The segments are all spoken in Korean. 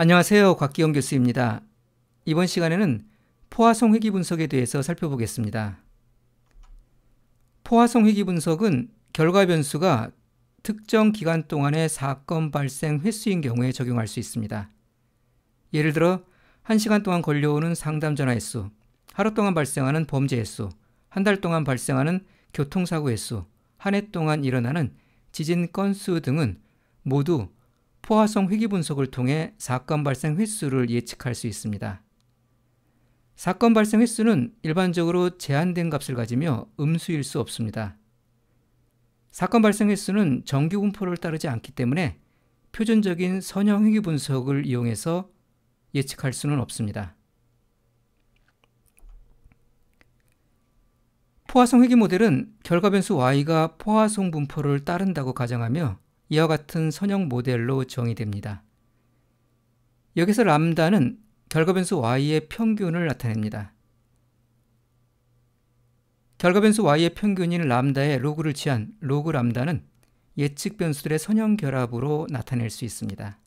안녕하세요. 곽기영 교수입니다. 이번 시간에는 포화성 회기 분석에 대해서 살펴보겠습니다. 포화성 회기 분석은 결과 변수가 특정 기간 동안의 사건 발생 횟수인 경우에 적용할 수 있습니다. 예를 들어 1시간 동안 걸려오는 상담 전화 횟수, 하루 동안 발생하는 범죄 횟수, 한 달 동안 발생하는 교통사고 횟수, 한 해 동안 일어나는 지진 건수 등은 모두 포화성 회귀 분석을 통해 사건 발생 횟수를 예측할 수 있습니다. 사건 발생 횟수는 일반적으로 제한된 값을 가지며 음수일 수 없습니다. 사건 발생 횟수는 정규 분포를 따르지 않기 때문에 표준적인 선형 회귀 분석을 이용해서 예측할 수는 없습니다. 포화성 회귀 모델은 결과 변수 y가 포화성 분포를 따른다고 가정하며 이와 같은 선형 모델로 정의됩니다. 여기서 람다는 결과변수 y의 평균을 나타냅니다. 결과변수 y의 평균인 람다의 로그를 취한 로그 람다는 예측 변수들의 선형 결합으로 나타낼 수 있습니다.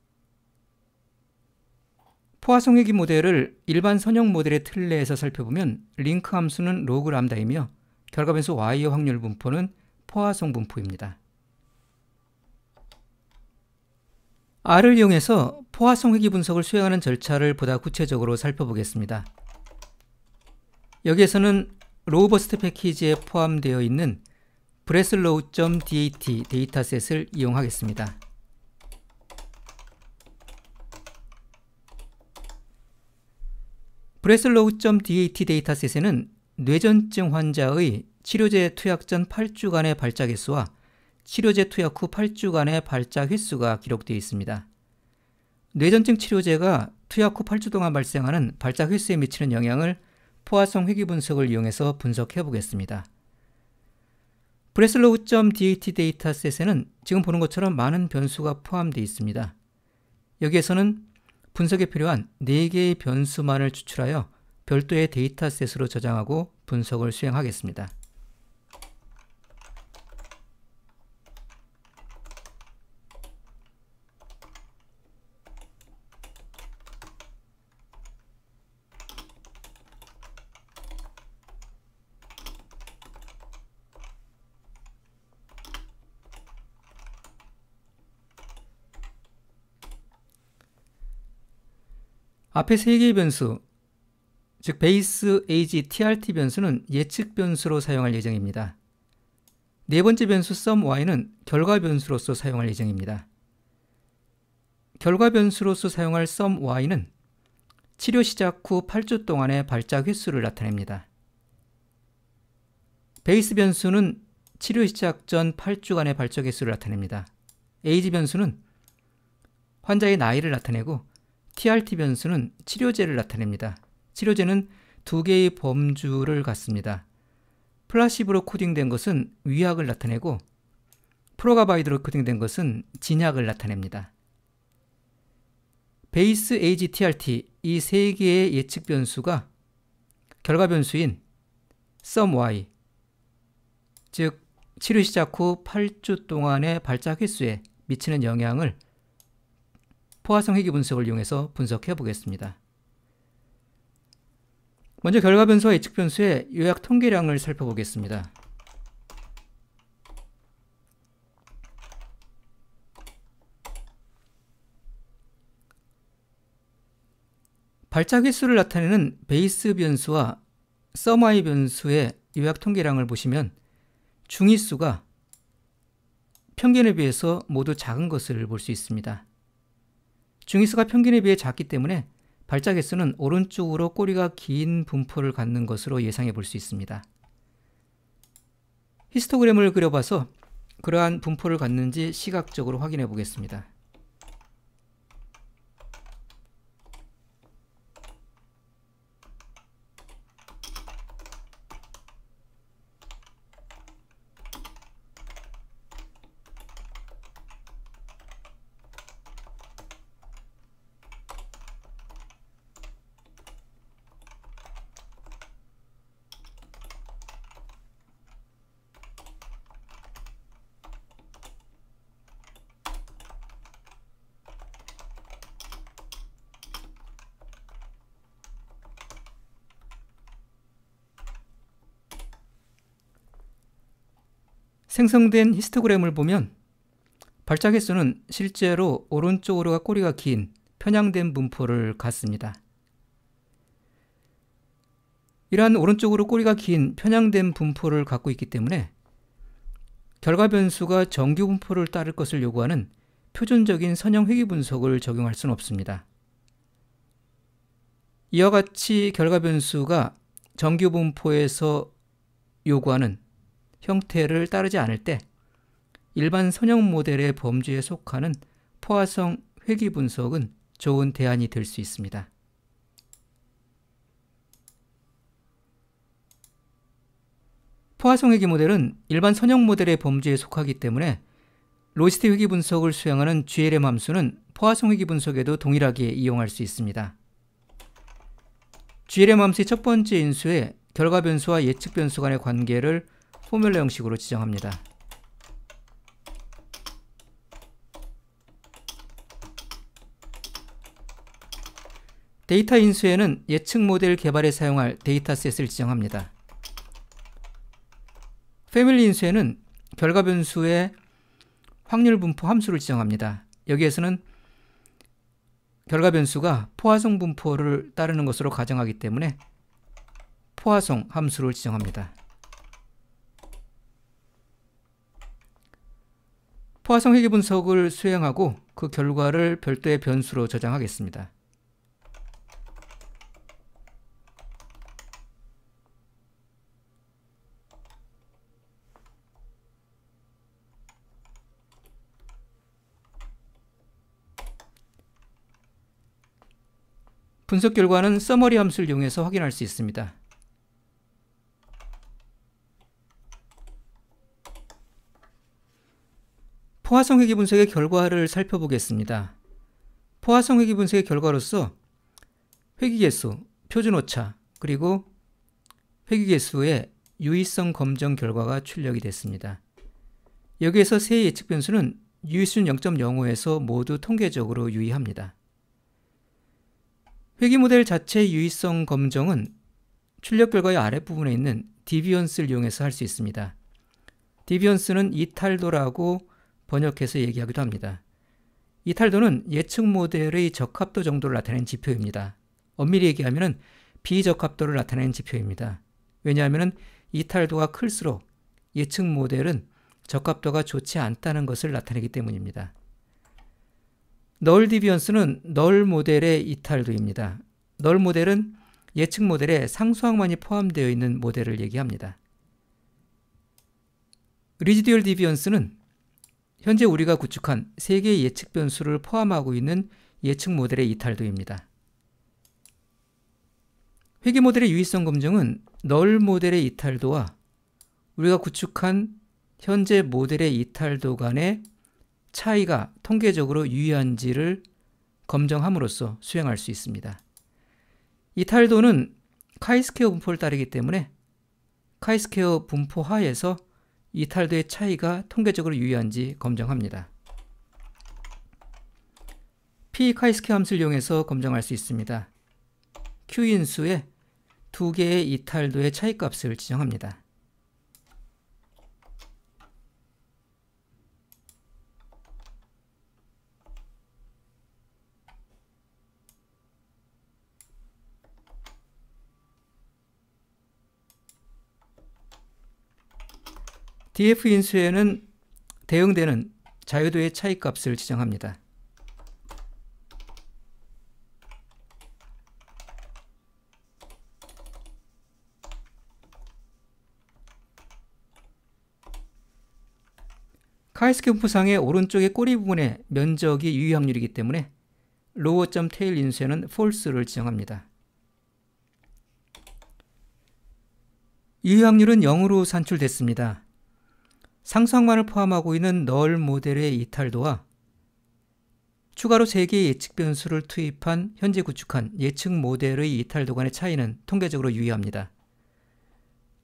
포화성회기 모델을 일반 선형 모델의 틀내에서 살펴보면 링크 함수는 로그 람다이며 결과변수 y의 확률 분포는 포화성 분포입니다. R을 이용해서 포화성 회귀 분석을 수행하는 절차를 보다 구체적으로 살펴보겠습니다. 여기에서는 로버스트 패키지에 포함되어 있는 브레슬로우.dat 데이터셋을 이용하겠습니다. 브레슬로우.dat 데이터셋에는 뇌전증 환자의 치료제 투약 전 8주간의 발작 개수와 치료제 투약 후 8주간의 발작 횟수가 기록되어 있습니다. 뇌전증 치료제가 투약 후 8주 동안 발생하는 발작 횟수에 미치는 영향을 포화성 회귀 분석을 이용해서 분석해 보겠습니다. 브레슬로우.dat 데이터셋에는 지금 보는 것처럼 많은 변수가 포함되어 있습니다. 여기에서는 분석에 필요한 4개의 변수만을 추출하여 별도의 데이터셋으로 저장하고 분석을 수행하겠습니다. 앞에 세 개의 변수, 즉 베이스 age trt 변수는 예측 변수로 사용할 예정입니다. 네 번째 변수 sum y는 결과 변수로서 사용할 예정입니다. 결과 변수로서 사용할 sum y는 치료 시작 후 8주 동안의 발작 횟수를 나타냅니다. 베이스 변수는 치료 시작 전 8주간의 발작 횟수를 나타냅니다. 에이지 변수는 환자의 나이를 나타내고 TRT 변수는 치료제를 나타냅니다. 치료제는 두 개의 범주를 갖습니다. 플라시브로 코딩된 것은 위약을 나타내고 프로가바이드로 코딩된 것은 진약을 나타냅니다. 베이스 AGTRT 이 세 개의 예측 변수가 결과 변수인 SUMY 즉 치료 시작 후 8주 동안의 발작 횟수에 미치는 영향을 포화성 회귀 분석을 이용해서 분석해 보겠습니다. 먼저 결과 변수와 예측 변수의 요약 통계량을 살펴보겠습니다. 발작 횟수를 나타내는 베이스 변수와 서마이 변수의 요약 통계량을 보시면 중위수가 평균에 비해서 모두 작은 것을 볼 수 있습니다. 중위수가 평균에 비해 작기 때문에 발자 개수는 오른쪽으로 꼬리가 긴 분포를 갖는 것으로 예상해 볼 수 있습니다. 히스토그램을 그려봐서 그러한 분포를 갖는지 시각적으로 확인해 보겠습니다. 생성된 히스토그램을 보면 발작 횟수는 실제로 오른쪽으로가 꼬리가 긴 편향된 분포를 갖습니다. 이러한 오른쪽으로 꼬리가 긴 편향된 분포를 갖고 있기 때문에 결과 변수가 정규 분포를 따를 것을 요구하는 표준적인 선형 회귀 분석을 적용할 수는 없습니다. 이와 같이 결과 변수가 정규 분포에서 요구하는 형태를 따르지 않을 때 일반 선형 모델의 범주에 속하는 포화성 회귀 분석은 좋은 대안이 될 수 있습니다. 포화성 회귀 모델은 일반 선형 모델의 범주에 속하기 때문에 로지스트 회귀 분석을 수행하는 GLM 함수는 포화성 회귀 분석에도 동일하게 이용할 수 있습니다. GLM 함수의 첫 번째 인수에 결과 변수와 예측 변수 간의 관계를 포뮬러 형식으로 지정합니다. 데이터 인수에는 예측 모델 개발에 사용할 데이터셋을 지정합니다. 패밀리 인수에는 결과 변수의 확률 분포 함수를 지정합니다. 여기에서는 결과 변수가 포화성 분포를 따르는 것으로 가정하기 때문에 포화성 함수를 지정합니다. 화성 회계 분석을 수행하고 그 결과를 별도의 변수로 저장하겠습니다. 분석 결과는 서머리 함수를 이용해서 확인할 수 있습니다. 포화성 회귀 분석의 결과를 살펴보겠습니다. 포화성 회귀 분석의 결과로서 회귀 개수, 표준 오차, 그리고 회귀 개수의 유의성 검정 결과가 출력이 됐습니다. 여기에서 세 예측 변수는 유의수준 0.05에서 모두 통계적으로 유의합니다. 회귀 모델 자체 유의성 검정은 출력 결과의 아랫부분에 있는 디비언스를 이용해서 할 수 있습니다. 디비언스는 이탈도라고 번역해서 얘기하기도 합니다. 이 탈도는 예측 모델의 적합도 정도를 나타낸 지표입니다. 엄밀히 얘기하면 비적합도를 나타낸 지표입니다. 왜냐하면 이탈도가 클수록 예측 모델은 적합도가 좋지 않다는 것을 나타내기 때문입니다. 널 디비언스는 널 모델의 이탈도입니다. 널 모델은 예측 모델에 상수항만이 포함되어 있는 모델을 얘기합니다. 리지듀얼 디비언스는 현재 우리가 구축한 세계 예측 변수를 포함하고 있는 예측 모델의 이탈도입니다. 회계 모델의 유의성 검증은 널 모델의 이탈도와 우리가 구축한 현재 모델의 이탈도 간의 차이가 통계적으로 유의한지를 검정함으로써 수행할 수 있습니다. 이탈도는 카이스케어 분포를 따르기 때문에 카이스케어 분포 하에서 이탈도의 차이가 통계적으로 유의한지 검증합니다. p 카이스케 함수를 이용해서 검증할 수 있습니다. q 인수의 두 개의 이탈도의 차이값을 지정합니다. DF 인수에는 대응되는 자유도의 차이값을 지정합니다. 카이스케 분상의 오른쪽의 꼬리 부분의 면적이 유효 확률이기 때문에 로어.테일 인수는 false를 지정합니다. 유효 확률은 0으로 산출됐습니다. 상상만을 포함하고 있는 널 모델의 이탈도와 추가로 3개의 예측 변수를 투입한 현재 구축한 예측 모델의 이탈도 간의 차이는 통계적으로 유의합니다.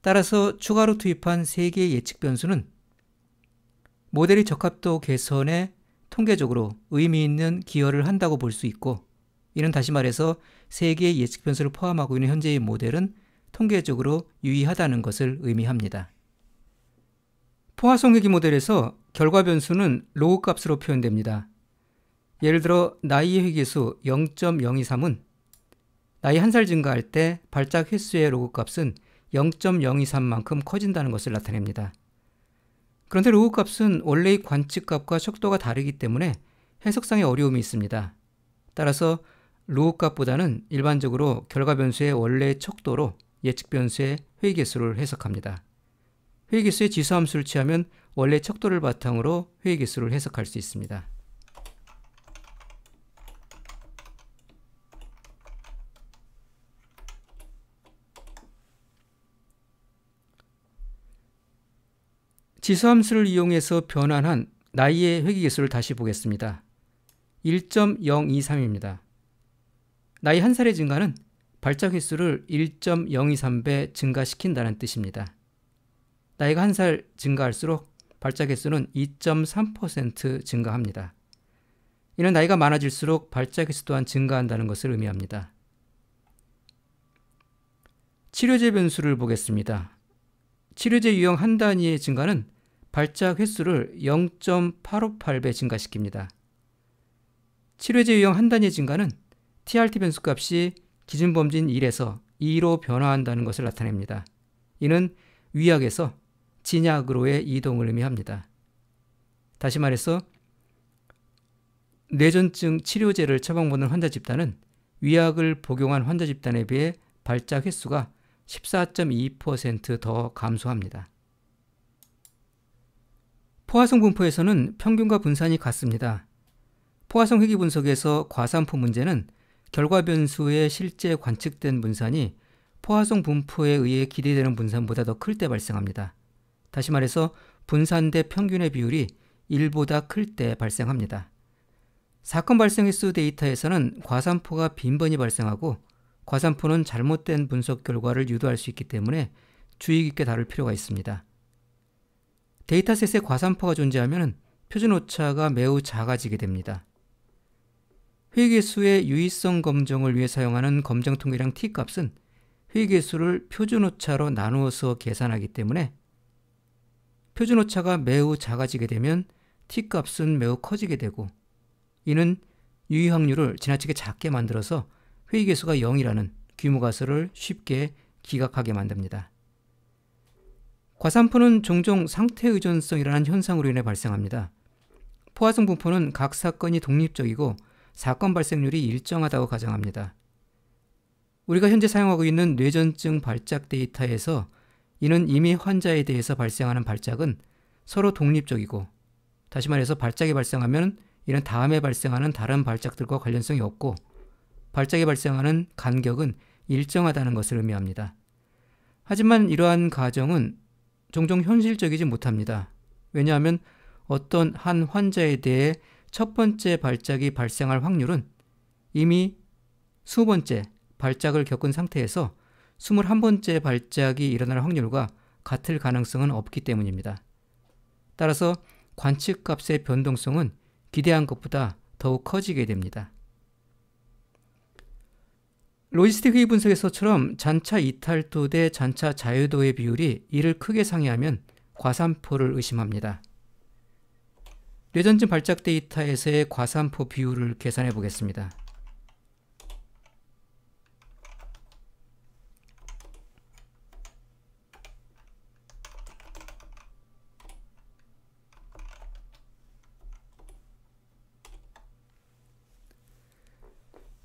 따라서 추가로 투입한 3개의 예측 변수는 모델의 적합도 개선에 통계적으로 의미 있는 기여를 한다고 볼 수 있고 이는 다시 말해서 3개의 예측 변수를 포함하고 있는 현재의 모델은 통계적으로 유의하다는 것을 의미합니다. 포화성회기 모델에서 결과 변수는 로우 값으로 표현됩니다. 예를 들어 나이의 회계수 0.023은 나이 한 살 증가할 때 발작 횟수의 로그 값은 0.023만큼 커진다는 것을 나타냅니다. 그런데 로그 값은 원래의 관측값과 척도가 다르기 때문에 해석상의 어려움이 있습니다. 따라서 로그 값보다는 일반적으로 결과 변수의 원래의 척도로 예측 변수의 회계수를 해석합니다. 회계수의 지수함수를 취하면 원래 척도를 바탕으로 회계수를 해석할 수 있습니다. 지수함수를 이용해서 변환한 나이의 회귀계수를 다시 보겠습니다. 1.023입니다. 나이 한 살의 증가는 발작 횟수를 1.023배 증가시킨다는 뜻입니다. 나이가 한 살 증가할수록 발자 횟수는 2.3% 증가합니다. 이는 나이가 많아질수록 발작 횟수 또한 증가한다는 것을 의미합니다. 치료제 변수를 보겠습니다. 치료제 유형 한 단위의 증가는 발작 횟수를 0.858배 증가시킵니다. 치료제 유형 한 단위의 증가는 TRT 변수값이 기준 범진 1에서 2로 변화한다는 것을 나타냅니다. 이는 위약에서 진약으로의 이동을 의미합니다. 다시 말해서 뇌전증 치료제를 처방받는 환자 집단은 위약을 복용한 환자 집단에 비해 발작 횟수가 14.2%더 감소합니다. 포화성 분포에서는 평균과 분산이 같습니다. 포화성 회귀 분석에서 과산포 문제는 결과 변수의 실제 관측된 분산이 포화성 분포에 의해 기대되는 분산보다 더 클 때 발생합니다. 다시 말해서 분산대 평균의 비율이 1보다 클 때 발생합니다. 사건 발생 횟수 데이터에서는 과산포가 빈번히 발생하고 과산포는 잘못된 분석 결과를 유도할 수 있기 때문에 주의 깊게 다룰 필요가 있습니다. 데이터셋에 과산포가 존재하면 표준 오차가 매우 작아지게 됩니다. 회계수의 유의성 검정을 위해 사용하는 검정통계량 t값은 회계수를 표준 오차로 나누어서 계산하기 때문에 표준 오차가 매우 작아지게 되면 t 값은 매우 커지게 되고 이는 유의 확률을 지나치게 작게 만들어서 회의 개수가 0이라는 규모 가설을 쉽게 기각하게 만듭니다. 과산포는 종종 상태 의존성이라는 현상으로 인해 발생합니다. 포화성 분포는 각 사건이 독립적이고 사건 발생률이 일정하다고 가정합니다. 우리가 현재 사용하고 있는 뇌전증 발작 데이터에서 이는 이미 환자에 대해서 발생하는 발작은 서로 독립적이고 다시 말해서 발작이 발생하면 이는 다음에 발생하는 다른 발작들과 관련성이 없고 발작이 발생하는 간격은 일정하다는 것을 의미합니다. 하지만 이러한 가정은 종종 현실적이지 못합니다. 왜냐하면 어떤 한 환자에 대해 첫 번째 발작이 발생할 확률은 이미 수 번째 발작을 겪은 상태에서 21번째 발작이 일어날 확률과 같을 가능성은 없기 때문입니다. 따라서 관측값의 변동성은 기대한 것보다 더욱 커지게 됩니다. 로지스틱 회의 분석에서처럼 잔차 이탈도 대 잔차 자유도의 비율이 이를 크게 상회하면 과산포를 의심합니다. 뇌전증 발작 데이터에서의 과산포 비율을 계산해 보겠습니다.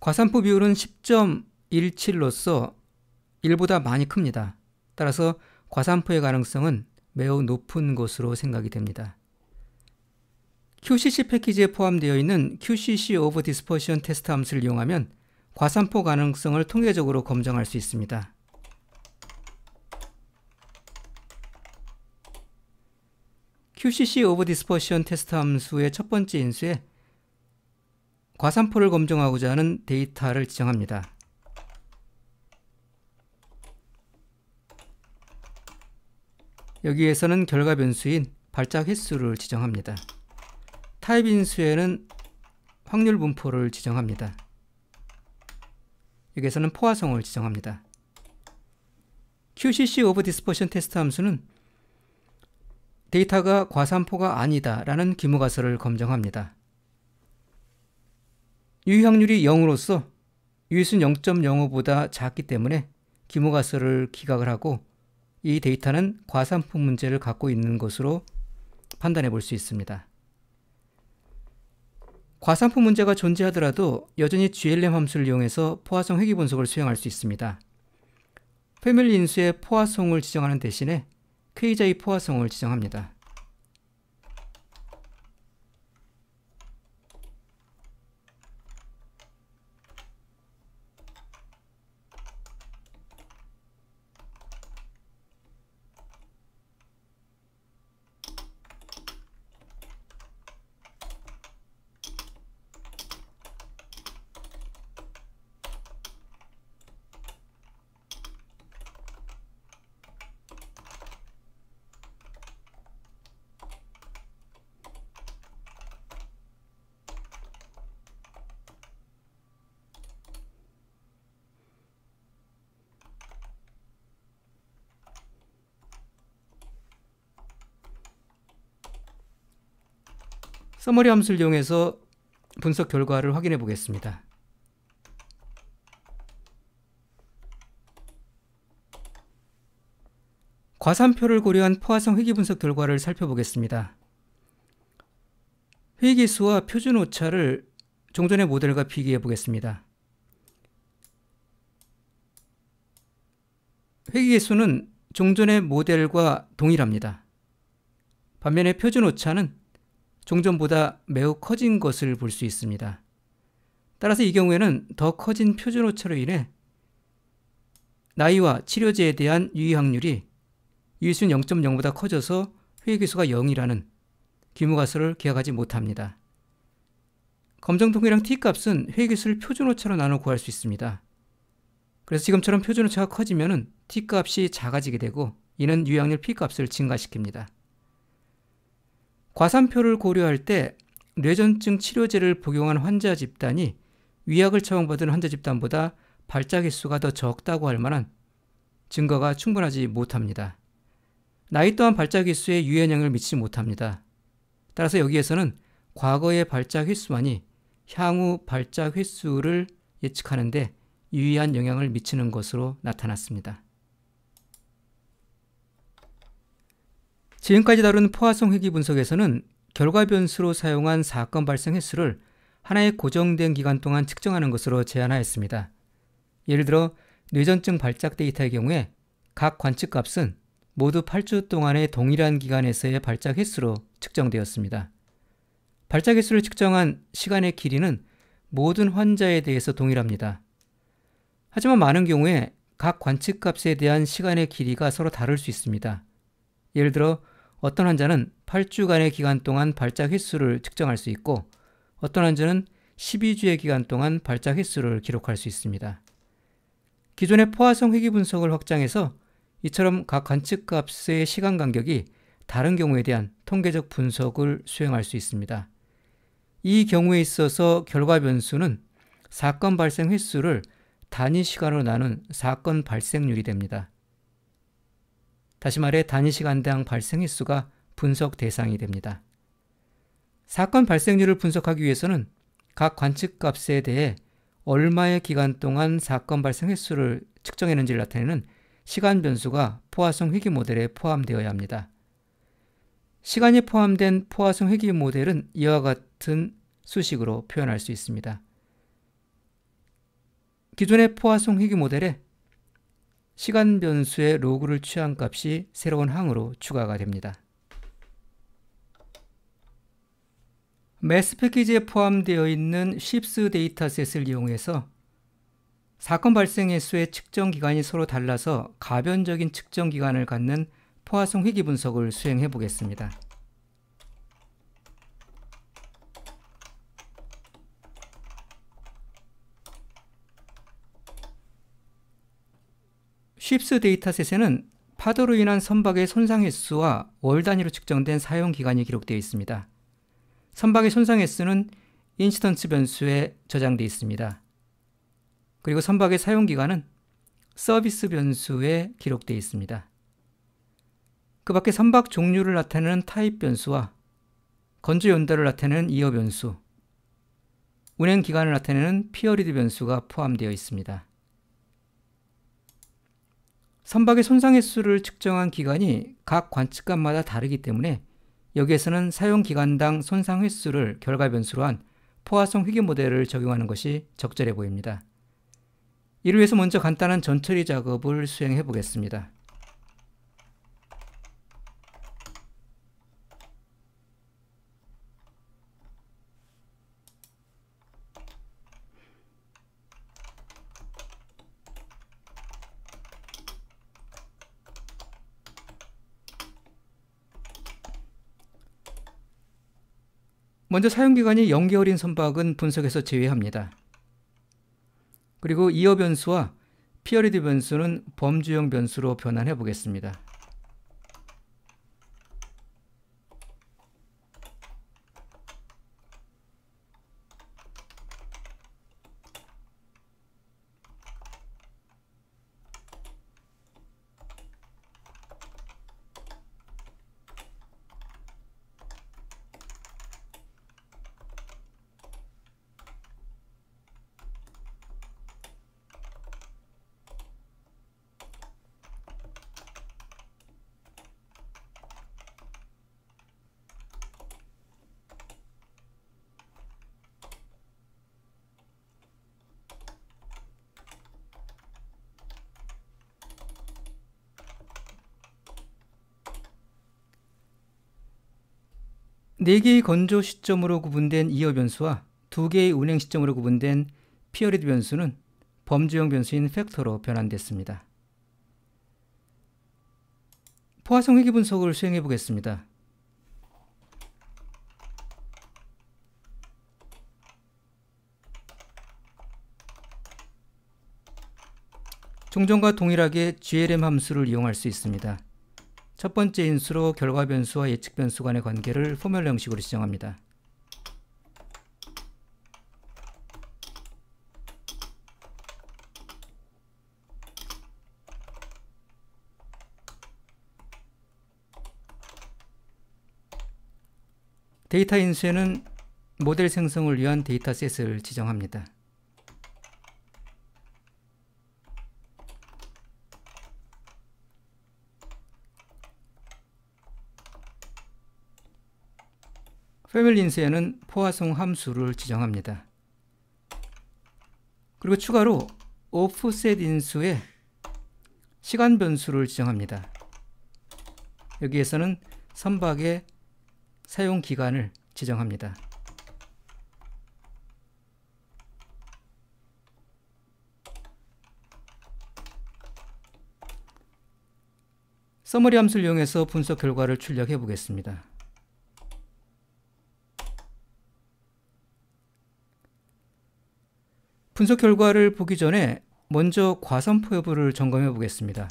과산포 비율은 10.17로서 1보다 많이 큽니다. 따라서 과산포의 가능성은 매우 높은 것으로 생각이 됩니다. QCC 패키지에 포함되어 있는 QCC 오브 디스퍼션 테스트 함수를 이용하면 과산포 가능성을 통계적으로 검정할 수 있습니다. QCC 오브 디스퍼션 테스트 함수의 첫 번째 인수에 과산포를 검증하고자 하는 데이터를 지정합니다. 여기에서는 결과 변수인 발작 횟수를 지정합니다. 타입 인수에는 확률 분포를 지정합니다. 여기에서는 포화성을 지정합니다. QCC of Dispersion 테스트 함수는 데이터가 과산포가 아니다 라는 기무가설을 검증합니다. 유효확률이 0으로서 유의수는 0.05보다 작기 때문에 기모가설을 기각을 하고 이 데이터는 과산품 문제를 갖고 있는 것으로 판단해 볼 수 있습니다. 과산품 문제가 존재하더라도 여전히 GLM 함수를 이용해서 포화성 회귀 분석을 수행할 수 있습니다. 패밀리 인수의 포화성을 지정하는 대신에 K자의 포화성을 지정합니다. 서머리 함수를 이용해서 분석 결과를 확인해 보겠습니다. 과산표를 고려한 포화성 회귀 분석 결과를 살펴보겠습니다. 회귀수와 표준 오차를 종전의 모델과 비교해 보겠습니다. 회귀계수는 종전의 모델과 동일합니다. 반면에 표준 오차는 종전보다 매우 커진 것을 볼 수 있습니다. 따라서 이 경우에는 더 커진 표준오차로 인해 나이와 치료제에 대한 유의 확률이 유의수는 0.0보다 커져서 회의기수가 0이라는 규모가설을 기약하지 못합니다. 검정통계랑 t값은 회의기수를 표준오차로 나눠 구할 수 있습니다. 그래서 지금처럼 표준오차가 커지면 t값이 작아지게 되고 이는 유의확률 p값을 증가시킵니다. 과산표를 고려할 때 뇌전증 치료제를 복용한 환자 집단이 위약을 처방받은 환자 집단보다 발작 개수가 더 적다고 할 만한 증거가 충분하지 못합니다. 나이 또한 발작 횟수에 유연영향을 미치지 못합니다. 따라서 여기에서는 과거의 발작 횟수만이 향후 발작 횟수를 예측하는데 유의한 영향을 미치는 것으로 나타났습니다. 지금까지 다룬 포화성 회귀 분석에서는 결과 변수로 사용한 사건 발생 횟수를 하나의 고정된 기간 동안 측정하는 것으로 제안하였습니다 예를 들어 뇌전증 발작 데이터의 경우에 각 관측값은 모두 8주 동안의 동일한 기간에서의 발작 횟수로 측정되었습니다. 발작 횟수를 측정한 시간의 길이는 모든 환자에 대해서 동일합니다. 하지만 많은 경우에 각 관측값에 대한 시간의 길이가 서로 다를 수 있습니다. 예를 들어 어떤 환자는 8주간의 기간 동안 발작 횟수를 측정할 수 있고 어떤 환자는 12주의 기간 동안 발작 횟수를 기록할 수 있습니다. 기존의 포화성 회귀 분석을 확장해서 이처럼 각 관측값의 시간 간격이 다른 경우에 대한 통계적 분석을 수행할 수 있습니다. 이 경우에 있어서 결과 변수는 사건 발생 횟수를 단위 시간으로 나눈 사건 발생률이 됩니다. 다시 말해 단위 시간당 발생 횟수가 분석 대상이 됩니다. 사건 발생률을 분석하기 위해서는 각 관측값에 대해 얼마의 기간 동안 사건 발생 횟수를 측정했는지를 나타내는 시간 변수가 포화성 회귀 모델에 포함되어야 합니다. 시간이 포함된 포화성 회귀 모델은 이와 같은 수식으로 표현할 수 있습니다. 기존의 포화성 회귀 모델에 시간 변수의 로그를 취한 값이 새로운 항으로 추가가 됩니다. 매스 패키지에 포함되어 있는 쉽스 데이터셋을 이용해서 사건 발생 횟수의 측정 기간이 서로 달라서 가변적인 측정 기간을 갖는 포화성 회귀 분석을 수행해 보겠습니다. 쉽스 데이터셋에는 파도로 인한 선박의 손상 횟수와 월 단위로 측정된 사용 기간이 기록되어 있습니다. 선박의 손상 횟수는 인시던스 변수에 저장되어 있습니다. 그리고 선박의 사용 기간은 서비스 변수에 기록되어 있습니다. 그 밖에 선박 종류를 나타내는 타입 변수와 건조 연도를 나타내는 이어 변수, 운행 기간을 나타내는 피어리드 변수가 포함되어 있습니다. 선박의 손상 횟수를 측정한 기간이 각관측감마다 다르기 때문에 여기에서는 사용 기간당 손상 횟수를 결과 변수로 한 포화성 회계 모델을 적용하는 것이 적절해 보입니다. 이를 위해서 먼저 간단한 전처리 작업을 수행해 보겠습니다. 먼저 사용기간이 0개월인 선박은 분석에서 제외합니다. 그리고 이어 변수와 피어리드 변수는 범주형 변수로 변환해 보겠습니다. 4개의 건조 시점으로 구분된 이어 변수와 2개의 운행 시점으로 구분된 피어리드 변수는 범주형 변수인 팩터로 변환됐습니다. 포화성 회귀 분석을 수행해 보겠습니다. 종전과 동일하게 GLM 함수를 이용할 수 있습니다. 첫 번째 인수로 결과 변수와 예측 변수 간의 관계를 포멸 형식으로 지정합니다. 데이터 인수에는 모델 생성을 위한 데이터셋을 지정합니다. 페밀린스에는 포화성 함수를 지정합니다. 그리고 추가로 오프셋 인수에 시간 변수를 지정합니다. 여기에서는 선박의 사용 기간을 지정합니다. 서머리 함수를 이용해서 분석 결과를 출력해 보겠습니다. 분석 결과를 보기 전에 먼저 과선포 여부를 점검해 보겠습니다.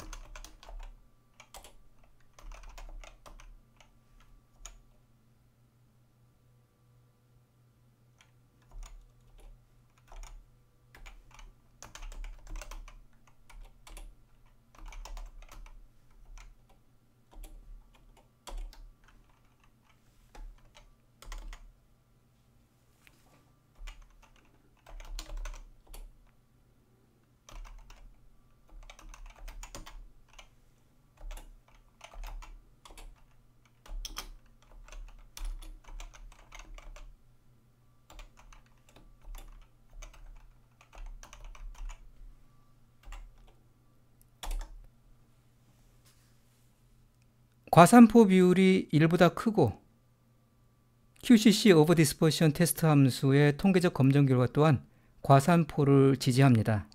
과산포 비율이 1보다 크고 QCC 오버 디스퍼션 테스트 함수의 통계적 검정 결과 또한 과산포를 지지합니다.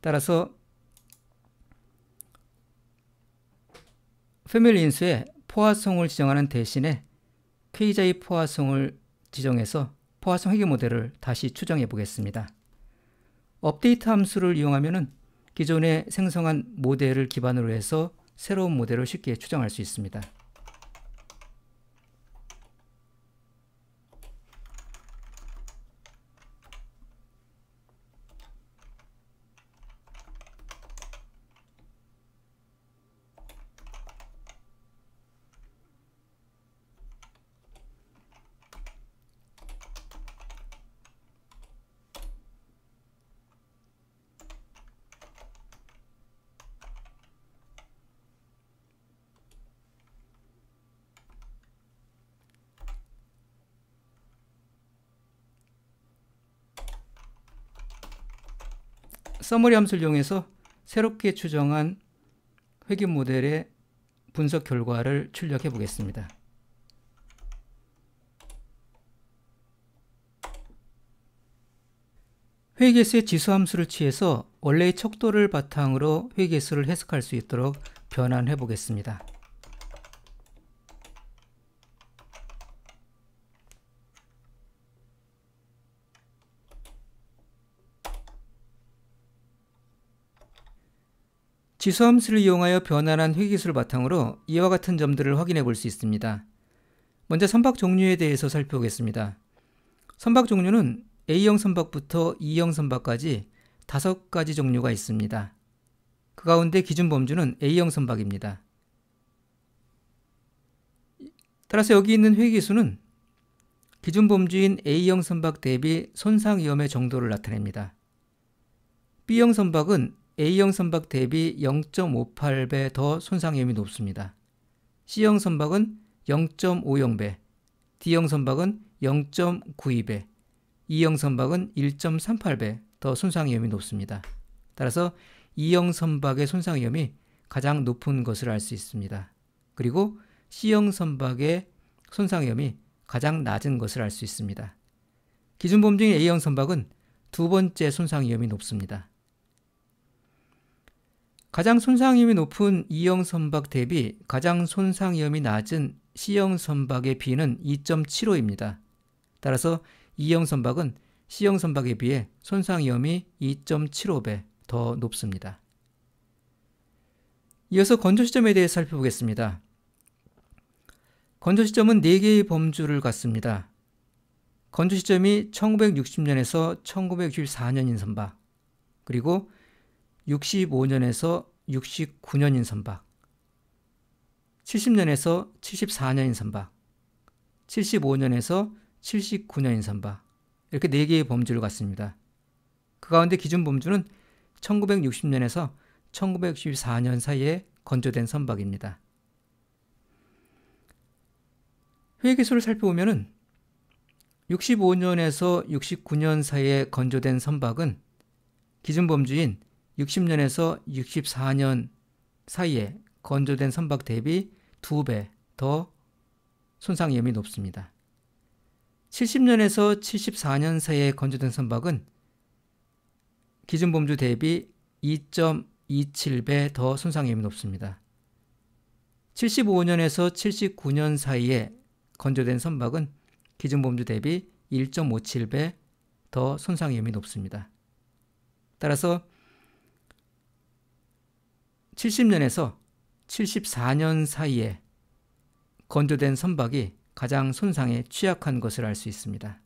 따라서 패밀리 인수에 포화성을 지정하는 대신에 KJ 포화성을 지정해서 포화성 회계 모델을 다시 추정해 보겠습니다. 업데이트 함수를 이용하면 기존에 생성한 모델을 기반으로 해서 새로운 모델을 쉽게 추정할 수 있습니다. 서머리 함수를 이용해서 새롭게 추정한 회귀 모델의 분석 결과를 출력해 보겠습니다. 회계수의 지수 함수를 취해서 원래의 척도를 바탕으로 회계수를 해석할 수 있도록 변환해 보겠습니다. 지수함수를 이용하여 변환한 회계수를 바탕으로 이와 같은 점들을 확인해 볼 수 있습니다. 먼저 선박 종류에 대해서 살펴보겠습니다. 선박 종류는 A형 선박부터 E형 선박까지 5가지 종류가 있습니다. 그 가운데 기준 범주는 A형 선박입니다. 따라서 여기 있는 회계수는 기준 범주인 A형 선박 대비 손상 위험의 정도를 나타냅니다. B형 선박은 A형 선박 대비 0.58배 더 손상 위험이 높습니다. C형 선박은 0.50배, D형 선박은 0.92배, E형 선박은 1.38배 더 손상 위험이 높습니다. 따라서 E형 선박의 손상 위험이 가장 높은 것을 알 수 있습니다. 그리고 C형 선박의 손상 위험이 가장 낮은 것을 알 수 있습니다. 기준 범중인 A형 선박은 두 번째 손상 위험이 높습니다. 가장 손상 위험이 높은 E형 선박 대비 가장 손상 위험이 낮은 C형 선박의 비는 2.75입니다. 따라서 E형 선박은 C형 선박에 비해 손상 위험이 2.75배 더 높습니다. 이어서 건조 시점에 대해 살펴보겠습니다. 건조 시점은 4개의 범주를 갖습니다. 건조 시점이 1960년에서 1964년인 선박, 그리고 65년에서 69년인 선박, 70년에서 74년인 선박, 75년에서 79년인 선박 이렇게 4개의 범주를 갖습니다. 그 가운데 기준 범주는 1960년에서 1964년 사이에 건조된 선박입니다. 회계수를 살펴보면 65년에서 69년 사이에 건조된 선박은 기준 범주인 60년에서 64년 사이에 건조된 선박 대비 2배 더 손상 위험이 높습니다. 70년에서 74년 사이에 건조된 선박은 기준 범주 대비 2.27배 더 손상 위험이 높습니다. 75년에서 79년 사이에 건조된 선박은 기준 범주 대비 1.57배 더 손상 위험이 높습니다. 따라서 70년에서 74년 사이에 건조된 선박이 가장 손상에 취약한 것을 알 수 있습니다.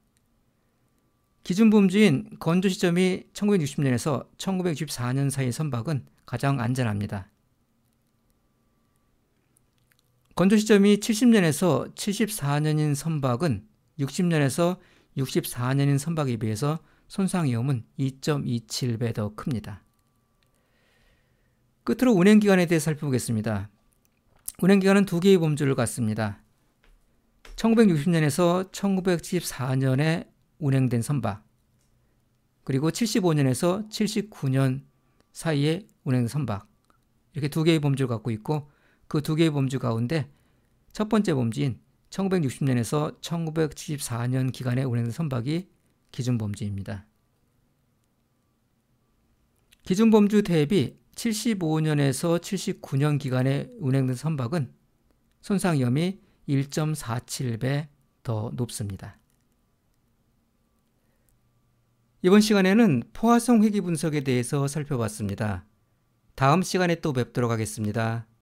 기준 범주인 건조 시점이 1960년에서 1964년 사이 선박은 가장 안전합니다. 건조 시점이 70년에서 74년인 선박은 60년에서 64년인 선박에 비해서 손상 위험은 2.27배 더 큽니다. 끝으로 운행 기간에 대해 살펴보겠습니다. 운행 기간은 두 개의 범주를 갖습니다. 1960년에서 1974년에 운행된 선박, 그리고 75년에서 79년 사이에 운행 선박 이렇게 두 개의 범주를 갖고 있고 그 두 개의 범주 가운데 첫 번째 범주인 1960년에서 1974년 기간에 운행된 선박이 기준 범주입니다. 기준 범주 대비 75년에서 79년 기간에 운행된 선박은 손상 위험이 1.47배 더 높습니다. 이번 시간에는 포화성 회귀 분석에 대해서 살펴봤습니다. 다음 시간에 또 뵙도록 하겠습니다.